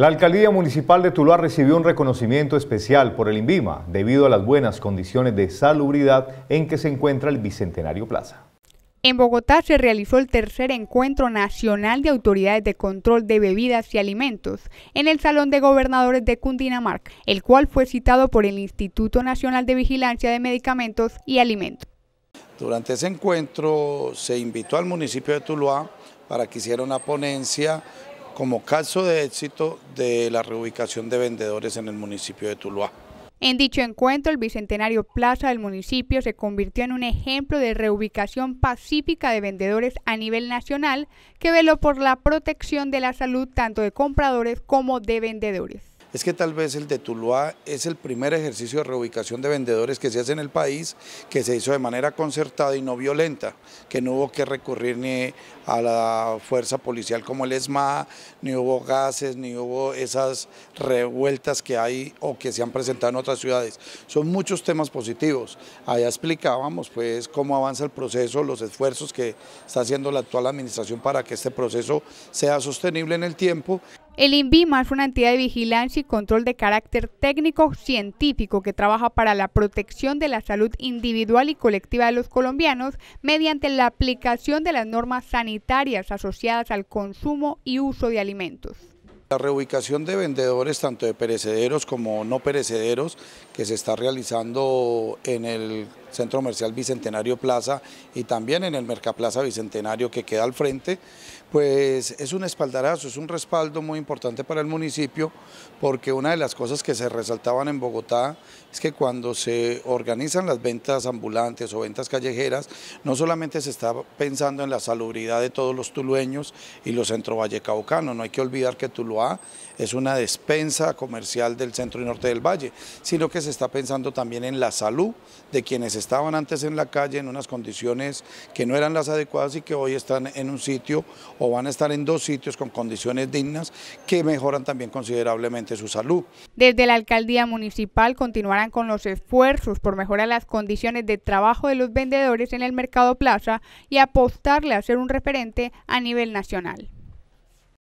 La Alcaldía Municipal de Tuluá recibió un reconocimiento especial por el INVIMA debido a las buenas condiciones de salubridad en que se encuentra el Bicentenario Plaza. En Bogotá se realizó el tercer encuentro nacional de autoridades de control de bebidas y alimentos en el Salón de Gobernadores de Cundinamarca, el cual fue citado por el Instituto Nacional de Vigilancia de Medicamentos y Alimentos. Durante ese encuentro se invitó al municipio de Tuluá para que hiciera una ponencia como caso de éxito de la reubicación de vendedores en el municipio de Tuluá. En dicho encuentro, el Bicentenario Plaza del municipio se convirtió en un ejemplo de reubicación pacífica de vendedores a nivel nacional que veló por la protección de la salud tanto de compradores como de vendedores es que tal vez el de Tuluá es el primer ejercicio de reubicación de vendedores que se hace en el país, que se hizo de manera concertada y no violenta, que no hubo que recurrir ni a la fuerza policial como el ESMA, ni hubo gases, ni hubo esas revueltas que hay o que se han presentado en otras ciudades. Son muchos temas positivos. Allá explicábamos pues cómo avanza el proceso, los esfuerzos que está haciendo la actual administración para que este proceso sea sostenible en el tiempo. El INVIMA es una entidad de vigilancia y control de carácter técnico-científico que trabaja para la protección de la salud individual y colectiva de los colombianos mediante la aplicación de las normas sanitarias asociadas al consumo y uso de alimentos. La reubicación de vendedores, tanto de perecederos como no perecederos, que se está realizando en el Centro Comercial Bicentenario Plaza y también en el Mercaplaza Bicentenario que queda al frente, pues es un espaldarazo, es un respaldo muy importante para el municipio, porque una de las cosas que se resaltaban en Bogotá es que cuando se organizan las ventas ambulantes o ventas callejeras, no solamente se está pensando en la salubridad de todos los tulueños y los centrovallecaucanos, no hay que olvidar que Tuluá es una despensa comercial del centro y norte del valle, sino que se está pensando también en la salud de quienes estaban antes en la calle en unas condiciones que no eran las adecuadas y que hoy están en un sitio o van a estar en dos sitios con condiciones dignas que mejoran también considerablemente su salud. Desde la alcaldía municipal continuarán con los esfuerzos por mejorar las condiciones de trabajo de los vendedores en el mercado plaza y apostarle a ser un referente a nivel nacional.